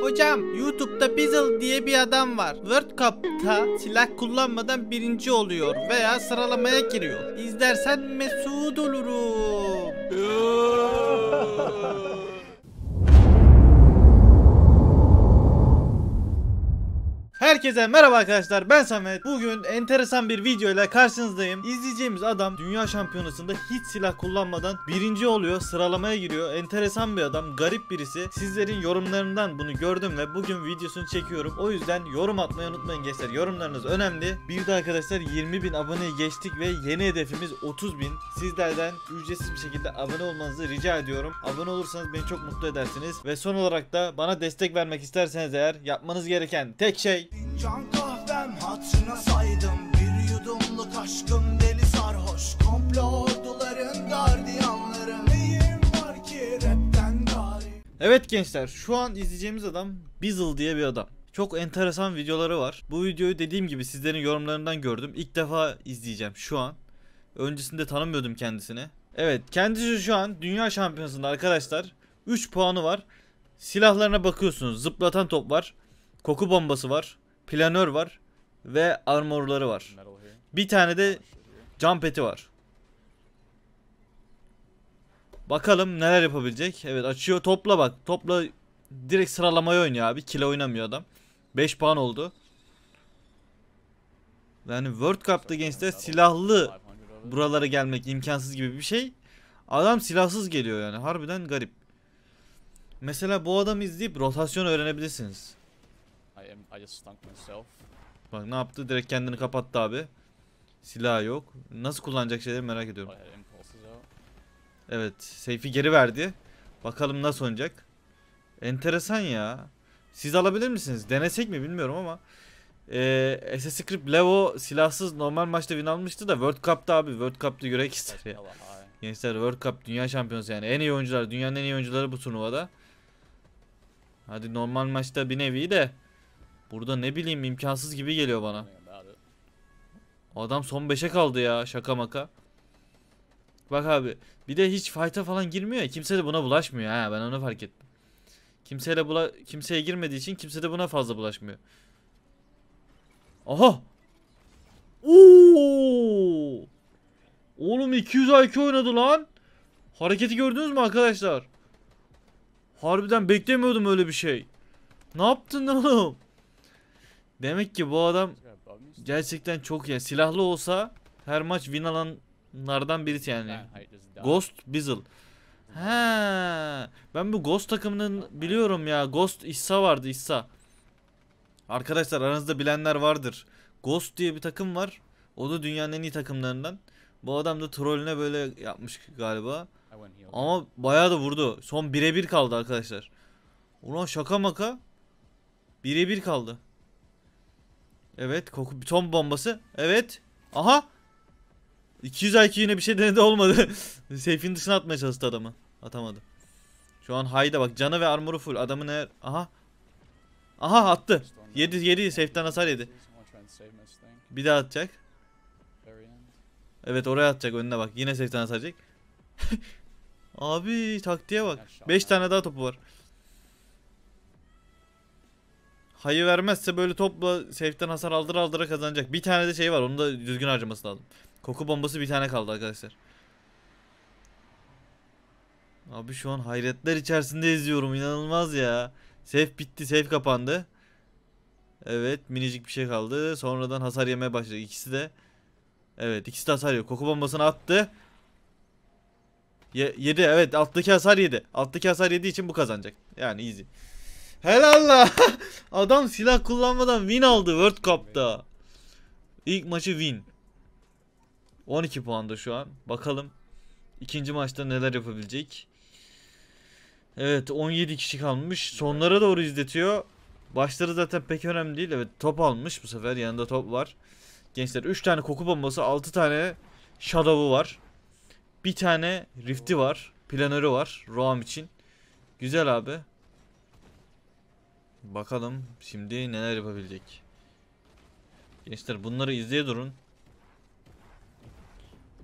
Hocam YouTube'da Bizzle diye bir adam var. World Cup'ta silah kullanmadan birinci oluyor veya sıralamaya giriyor. İzlersen mesut olurum. Herkese merhaba arkadaşlar ben Samet. Bugün enteresan bir video ile karşınızdayım. İzleyeceğimiz adam dünya şampiyonasında hiç silah kullanmadan birinci oluyor sıralamaya giriyor. Enteresan bir adam garip birisi. Sizlerin yorumlarından bunu gördüm ve bugün videosunu çekiyorum. O yüzden yorum atmayı unutmayın gençler yorumlarınız önemli. Bir de arkadaşlar 20 bin aboneyi geçtik ve yeni hedefimiz 30 bin. Sizlerden ücretsiz bir şekilde abone olmanızı rica ediyorum. Abone olursanız beni çok mutlu edersiniz. Ve son olarak da bana destek vermek isterseniz eğer yapmanız gereken tek şey Can kahvem hatırına saydım bir yudumluk aşkım deli sarhoş. Komplo orduların gardiyanları neyim var ki rapten garip. Evet gençler şu an izleyeceğimiz adam Bizzle diye bir adam. Çok enteresan videoları var. Bu videoyu dediğim gibi sizlerin yorumlarından gördüm. İlk defa izleyeceğim şu an. Öncesinde tanımıyordum kendisini. Evet kendisi şu an dünya şampiyonasında arkadaşlar 3 puanı var. Silahlarına bakıyorsunuz. Zıplatan top var. Koku bombası var. Planör var. Ve armorları var. Bir tane de jump eti var. Bakalım neler yapabilecek. Evet açıyor topla bak. Topla direkt sıralamayı oynuyor abi. kile oynamıyor adam. 5 puan oldu. Yani World Cup'ta gençler silahlı buralara gelmek imkansız gibi bir şey. Adam silahsız geliyor yani. Harbiden garip. Mesela bu adamı izleyip rotasyon öğrenebilirsiniz am I just stunk myself. Bak ne yaptı? Direkt kendini kapattı abi. Silah yok. Nasıl kullanacak şeyleri merak ediyorum. Evet. Seyfi geri verdi. Bakalım nasıl olacak. Enteresan ya. Siz alabilir misiniz? Denesek mi bilmiyorum ama. Ee, SS Script Levo silahsız normal maçta win almıştı da World Cup'ta abi. World Cup'ta yürek ister ya. Gençler World Cup dünya şampiyonası yani. En iyi oyuncular. Dünyanın en iyi oyuncuları bu turnuvada. Hadi normal maçta bir nevi de. Burada ne bileyim imkansız gibi geliyor bana. Adam son 5'e kaldı ya şaka maka. Bak abi bir de hiç fight'a falan girmiyor ya kimse de buna bulaşmıyor ha ben onu fark ettim. Kimseyle bula kimseye girmediği için kimse de buna fazla bulaşmıyor. Aha! Oo! Oğlum 200 IQ oynadı lan. Hareketi gördünüz mü arkadaşlar? Harbiden beklemiyordum öyle bir şey. Ne yaptın lan oğlum? Demek ki bu adam gerçekten çok ya. Silahlı olsa her maç win alanlardan birisi yani. Ghost Bizzle. He. Ben bu Ghost takımının biliyorum ya. Ghost İssa vardı İssa. Arkadaşlar aranızda bilenler vardır. Ghost diye bir takım var. O da dünyanın en iyi takımlarından. Bu adam da trollüne böyle yapmış galiba. Ama bayağı da vurdu. Son birebir kaldı arkadaşlar. Ulan şaka maka. Birebir kaldı. Evet koku ton bombası. Evet. Aha. 200 IQ yine bir şey denedi olmadı. Seyfin dışına atmaya çalıştı adamı. Atamadı. Şu an hayda bak canı ve armoru full. Adamın eğer... Aha. Aha attı. Yedi yedi safe'den hasar yedi. Bir daha atacak. Evet oraya atacak önüne bak. Yine safe'den hasar yiyecek. Abi taktiğe bak. 5 tane daha topu var. Hayı vermezse böyle topla safe'den hasar aldır aldıra kazanacak. Bir tane de şey var onu da düzgün harcaması lazım. Koku bombası bir tane kaldı arkadaşlar. Abi şu an hayretler içerisinde izliyorum inanılmaz ya. Safe bitti safe kapandı. Evet minicik bir şey kaldı. Sonradan hasar yemeye başladı ikisi de. Evet ikisi de hasar yok. Koku bombasını attı. Ye yedi evet alttaki hasar yedi. Alttaki hasar yediği için bu kazanacak. Yani easy. Helal la. Adam silah kullanmadan win aldı World Cup'ta. İlk maçı win. 12 puanda şu an. Bakalım ikinci maçta neler yapabilecek. Evet 17 kişi kalmış. Sonlara doğru izletiyor. Başları zaten pek önemli değil. Evet top almış bu sefer. Yanında top var. Gençler 3 tane koku bombası, 6 tane shadow'u var. Bir tane rift'i var. Planörü var. Roam için. Güzel abi. Bakalım şimdi neler yapabilecek. Gençler bunları izleye durun.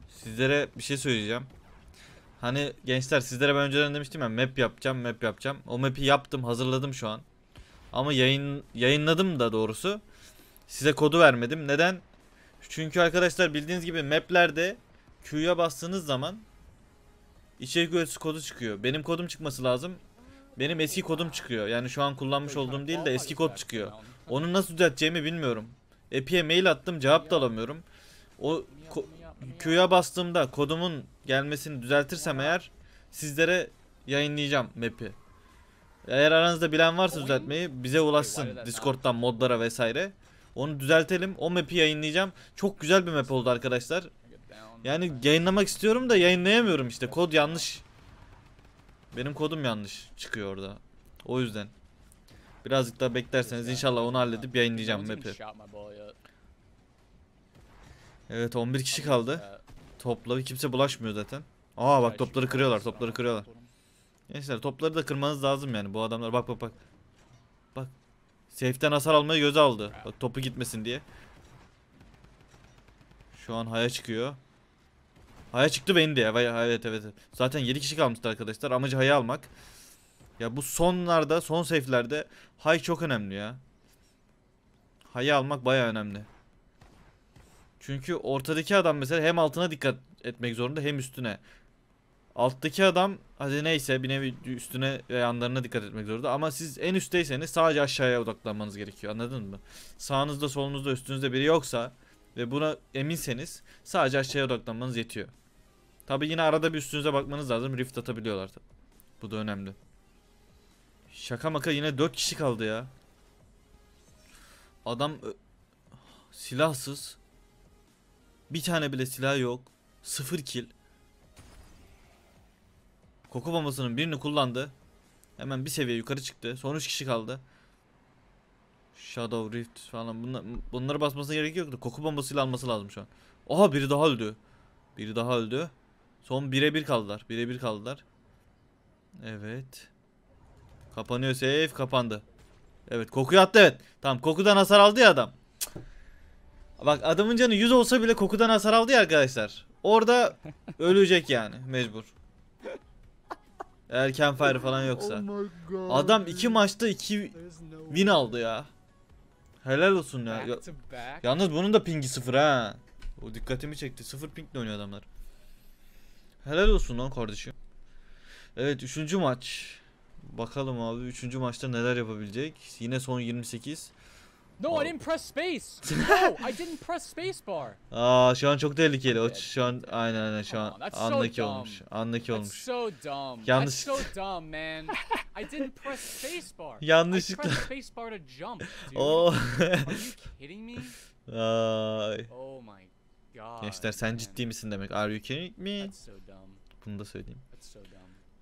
Sizlere bir şey söyleyeceğim. Hani gençler sizlere ben önceden demiştim ya map yapacağım map yapacağım. O map'i yaptım hazırladım şu an. Ama yayın yayınladım da doğrusu. Size kodu vermedim. Neden? Çünkü arkadaşlar bildiğiniz gibi maplerde Q'ya bastığınız zaman içerik üreticisi kodu çıkıyor. Benim kodum çıkması lazım. Benim eski kodum çıkıyor. Yani şu an kullanmış olduğum değil de eski kod çıkıyor. Onu nasıl düzelteceğimi bilmiyorum. Epi'ye mail attım cevap da alamıyorum. O Q'ya bastığımda kodumun gelmesini düzeltirsem eğer sizlere yayınlayacağım map'i. Eğer aranızda bilen varsa düzeltmeyi bize ulaşsın Discord'dan modlara vesaire. Onu düzeltelim. O map'i yayınlayacağım. Çok güzel bir map oldu arkadaşlar. Yani yayınlamak istiyorum da yayınlayamıyorum işte. Kod yanlış. Benim kodum yanlış çıkıyor orada. O yüzden. Birazcık daha beklerseniz inşallah onu halledip yayınlayacağım map'i. Evet 11 kişi kaldı. Topla kimse bulaşmıyor zaten. Aa bak topları kırıyorlar topları kırıyorlar. Gençler topları da kırmanız lazım yani bu adamlar bak bak bak. Bak. Safe'den hasar almayı göz aldı. Bak topu gitmesin diye. Şu an haya çıkıyor. Haya çıktı ve indi ya. Evet evet. Zaten 7 kişi kalmıştı arkadaşlar. Amacı Hay'ı almak. Ya bu sonlarda, son safe'lerde Hay çok önemli ya. Hay'ı almak baya önemli. Çünkü ortadaki adam mesela hem altına dikkat etmek zorunda hem üstüne. Alttaki adam hadi neyse bir nevi üstüne ve yanlarına dikkat etmek zorunda. Ama siz en üstteyseniz sadece aşağıya odaklanmanız gerekiyor anladın mı? Sağınızda solunuzda üstünüzde biri yoksa ve buna eminseniz sadece aşağıya odaklanmanız yetiyor. Tabi yine arada bir üstünüze bakmanız lazım. Rift atabiliyorlar. tabi. Bu da önemli. Şaka maka yine 4 kişi kaldı ya. Adam silahsız. Bir tane bile silah yok. Sıfır kill. Koku bombasının birini kullandı. Hemen bir seviye yukarı çıktı. Son 3 kişi kaldı. Shadow Rift falan bunları basmasına gerek yoktu. Koku bombasıyla alması lazım şu an. Oha biri daha öldü. Biri daha öldü. Son birebir kaldılar. Birebir kaldılar. Evet. Kapanıyor safe. Kapandı. Evet kokuyu attı evet. Tamam kokudan hasar aldı ya adam. Bak adamın canı 100 olsa bile kokudan hasar aldı ya arkadaşlar. Orada ölecek yani mecbur. Erken campfire falan yoksa. Oh adam iki maçta iki win aldı ya. Helal olsun ya. Yalnız bunun da pingi sıfır ha. O dikkatimi çekti. Sıfır pingle oynuyor adamlar. Helal olsun lan kardeşim. Evet üçüncü maç. Bakalım abi üçüncü maçta neler yapabilecek. Yine son 28. No, I didn't press space. No, I didn't press space bar. Aa, şu an çok tehlikeli. O şu an aynen aynen şu an andaki olmuş. Andaki olmuş. so dumb. Yanlış. so dumb, man. I didn't press space bar. Yanlışlıkla. I pressed space bar to jump. Dude. Oh. Are you kidding me? Ay. Oh my Gençler sen ciddi misin demek. Are you kidding me? Bunu da söyleyeyim.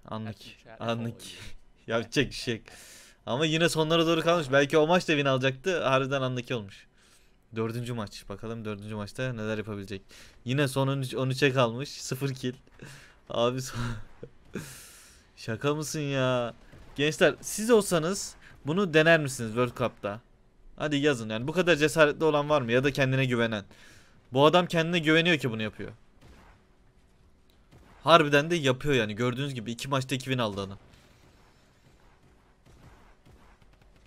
Anlık. Anlık. Yapacak bir şey. Ama yine sonlara doğru kalmış. Belki o maç da win alacaktı. Harbiden anlık olmuş. Dördüncü maç. Bakalım dördüncü maçta neler yapabilecek. Yine son 13'e kalmış. Sıfır kill. Abi son... Şaka mısın ya? Gençler siz olsanız bunu dener misiniz World Cup'ta? Hadi yazın yani bu kadar cesaretli olan var mı ya da kendine güvenen? Bu adam kendine güveniyor ki bunu yapıyor. Harbiden de yapıyor yani. Gördüğünüz gibi iki maçta 2000 aldı adam.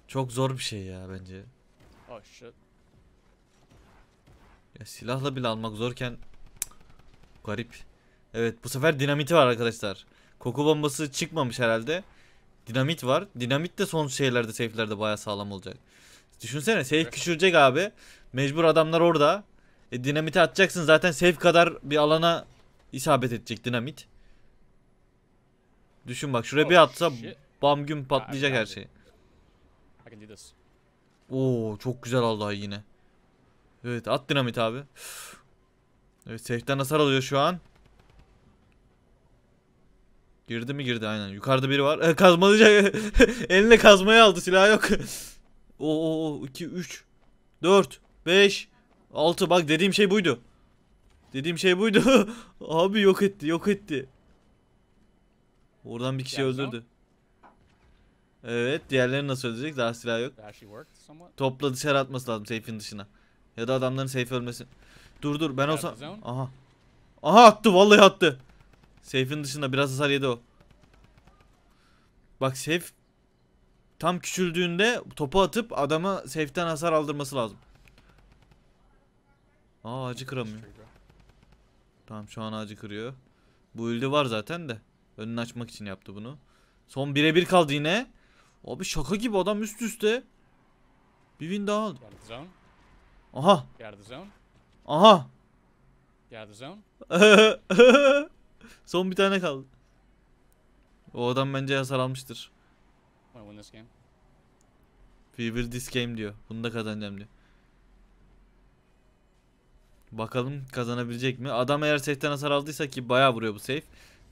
Çok zor bir şey ya bence. Oh shit. Ya silahla bile almak zorken Cık. garip. Evet bu sefer dinamiti var arkadaşlar. Koku bombası çıkmamış herhalde. Dinamit var. Dinamit de son şeylerde safe'lerde baya sağlam olacak. Düşünsene safe küçülecek abi. Mecbur adamlar orada. E, dinamiti atacaksın zaten safe kadar bir alana isabet edecek dinamit. Düşün bak şuraya oh, bir atsa bam gün patlayacak her şey. Oo çok güzel aldı yine. Evet at dinamit abi. Evet safe'den hasar alıyor şu an. Girdi mi girdi aynen. Yukarıda biri var. E, kazmalayacak. Eline kazmayı aldı silah yok. Oo 2 3 4 5 Altı bak dediğim şey buydu. Dediğim şey buydu. Abi yok etti yok etti. Oradan bir kişi öldürdü. Evet diğerlerini nasıl öldürecek? Daha silah yok. Şey Topla dışarı atması lazım seyfin dışına. Ya da adamların seyfi ölmesin. Dur dur ben olsam. Aha. Aha attı vallahi attı. Seyfin dışında biraz hasar yedi o. Bak seyf tam küçüldüğünde topu atıp adama seyften hasar aldırması lazım. Aa ağacı kıramıyor. Tamam şu an ağacı kırıyor. Bu ildi var zaten de. Önünü açmak için yaptı bunu. Son birebir kaldı yine. Abi şaka gibi adam üst üste. Bir win daha aldı. Aha. Aha. Son bir tane kaldı. O adam bence hasar almıştır. We will this game diyor. Bunu da kazanacağım diyor. Bakalım kazanabilecek mi? Adam eğer safe'den hasar aldıysa ki bayağı vuruyor bu safe.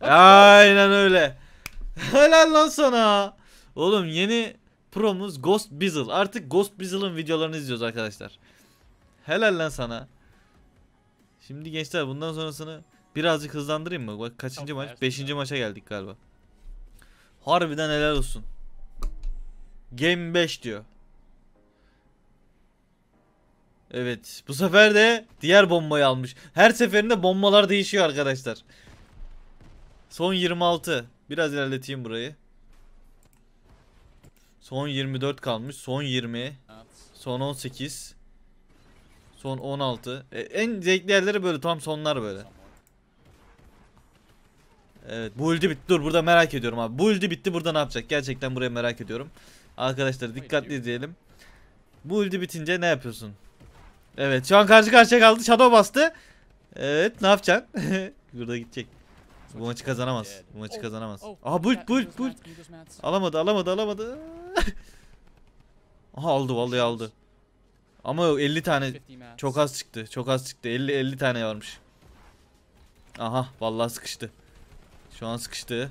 Aynen öyle. Helal lan sana. Oğlum yeni promuz Ghost Bizzle. Artık Ghost Bizzle'ın videolarını izliyoruz arkadaşlar. Helal lan sana. Şimdi gençler bundan sonrasını birazcık hızlandırayım mı? Bak kaçıncı Çok maç? Beşinci maça geldik galiba. Harbiden helal olsun. Game 5 diyor. Evet. Bu sefer de diğer bombayı almış. Her seferinde bombalar değişiyor arkadaşlar. Son 26. Biraz ilerleteyim burayı. Son 24 kalmış. Son 20. Son 18. Son 16. E, en zevkli yerleri böyle. Tam sonlar böyle. Evet. Bu ulti bitti. Dur burada merak ediyorum abi. Bu ulti bitti. Burada ne yapacak? Gerçekten buraya merak ediyorum. Arkadaşlar dikkatli izleyelim. Bu ulti bitince ne yapıyorsun? Evet şu an karşı karşıya kaldı. Shadow bastı. Evet ne yapacaksın? Burada gidecek. Bu maçı kazanamaz. Bu maçı oh, kazanamaz. Oh. Aha bult bult bult. Alamadı alamadı alamadı. Aha aldı vallahi aldı. Ama yok 50 tane çok az çıktı. Çok az çıktı. 50 50 tane varmış. Aha vallahi sıkıştı. Şu an sıkıştı.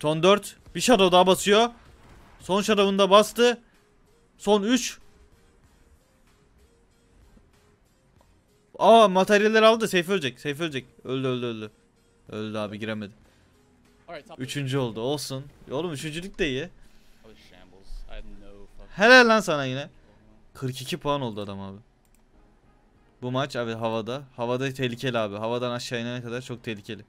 Ton 4. Bir shadow daha basıyor. Son shadow'unu da bastı. Son 3. Aa materyaller aldı. Seyfi ölecek. Seyfi ölecek. Öldü öldü öldü. Öldü abi giremedi. Üçüncü oldu. Olsun. Oğlum üçüncülük de iyi. Helal lan sana yine. 42 puan oldu adam abi. Bu maç abi havada. Havada tehlikeli abi. Havadan aşağı inene kadar çok tehlikeli.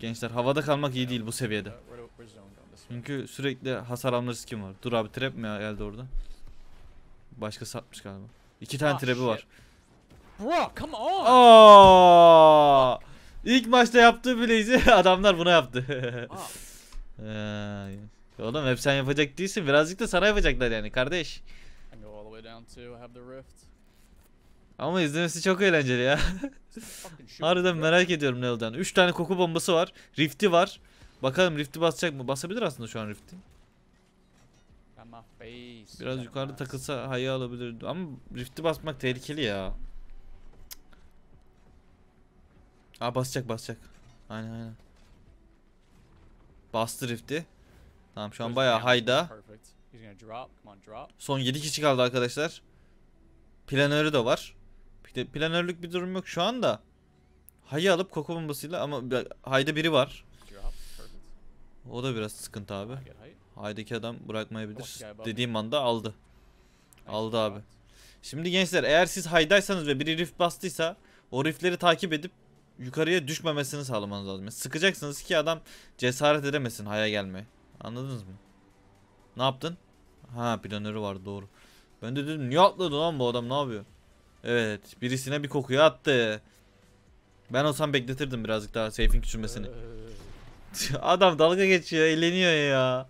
Gençler havada kalmak iyi değil bu seviyede. Çünkü sürekli hasar alma kim var. Dur abi trap mi geldi orada? Başka satmış galiba. İki tane ah, trebi var. Bro come on. Aa! İlk maçta yaptığı blaze'i adamlar buna yaptı. Ah. ee, oğlum hep sen yapacak değilsin. Birazcık da sana yapacaklar yani kardeş. Ama izlemesi çok eğlenceli ya. Harbiden merak ediyorum ne olacağını. 3 tane koku bombası var. Rift'i var. Bakalım Rift'i basacak mı? Basabilir aslında şu an Rift'i. Biraz yukarıda takılsa hayı alabilirdi ama rift'i basmak tehlikeli ya. Aa basacak basacak. Aynen aynen. Bastı rift'i. Tamam şu an bayağı hayda. Son 7 kişi kaldı arkadaşlar. Planörü de var. Planörlük bir durum yok şu anda. Hayı alıp koku bombasıyla ama hayda biri var. O da biraz sıkıntı abi. Haydaki adam bırakmayabilir. Dediğim anda aldı. Aldı abi. Şimdi gençler eğer siz haydaysanız ve biri rift bastıysa o riftleri takip edip yukarıya düşmemesini sağlamanız lazım. Yani sıkacaksınız ki adam cesaret edemesin haya gelmeye. Anladınız mı? Ne yaptın? Ha planörü var doğru. Ben de dedim niye atladı lan bu adam ne yapıyor? Evet birisine bir kokuyu attı. Ben olsam bekletirdim birazcık daha safe'in küçülmesini. Ee, adam dalga geçiyor, eğleniyor ya.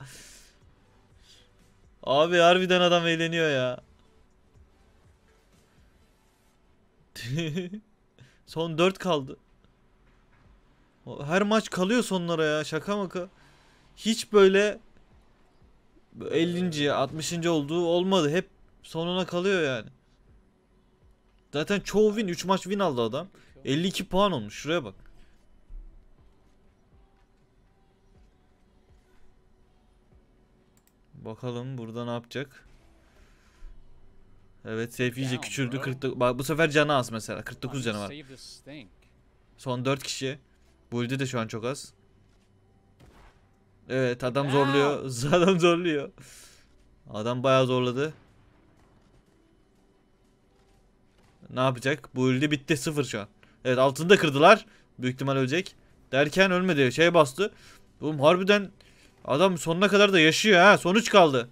Abi harbiden adam eğleniyor ya. Son 4 kaldı. Her maç kalıyor sonlara ya. Şaka maka. Hiç böyle 50. 60. olduğu olmadı. Hep sonuna kalıyor yani. Zaten çoğu win 3 maç win aldı adam. 52 puan olmuş. Şuraya bak. Bakalım burada ne yapacak. Evet safe küçüldü. 49. bak bu sefer canı az mesela. 49 canı var. Son 4 kişi. Buldi de şu an çok az. Evet adam zorluyor. Adam zorluyor. Adam bayağı zorladı. Ne yapacak? Bu bitti. Sıfır şu an. Evet altında kırdılar. Büyük ihtimal ölecek. Derken ölmedi. Şey bastı. Oğlum harbiden Adam sonuna kadar da yaşıyor ha. Sonuç kaldı.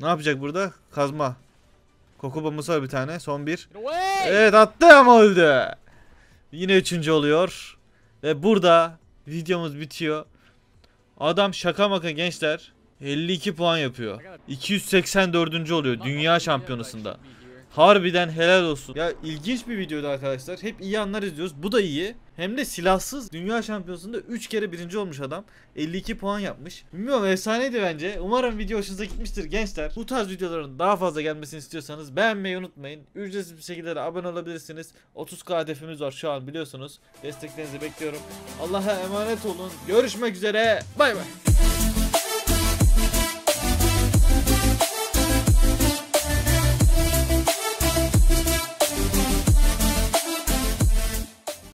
Ne yapacak burada? Kazma. Koku bombası var bir tane. Son bir. Evet attı ama öldü. Yine üçüncü oluyor. Ve burada videomuz bitiyor. Adam şaka maka gençler. 52 puan yapıyor. 284. oluyor dünya şampiyonasında. Harbiden helal olsun. Ya ilginç bir videoydu arkadaşlar. Hep iyi anlar izliyoruz. Bu da iyi. Hem de silahsız dünya şampiyonasında 3 kere birinci olmuş adam. 52 puan yapmış. Bilmiyorum efsaneydi bence. Umarım video hoşunuza gitmiştir gençler. Bu tarz videoların daha fazla gelmesini istiyorsanız beğenmeyi unutmayın. Ücretsiz bir şekilde de abone olabilirsiniz. 30k hedefimiz var şu an biliyorsunuz. Desteklerinizi bekliyorum. Allah'a emanet olun. Görüşmek üzere. Bay bay.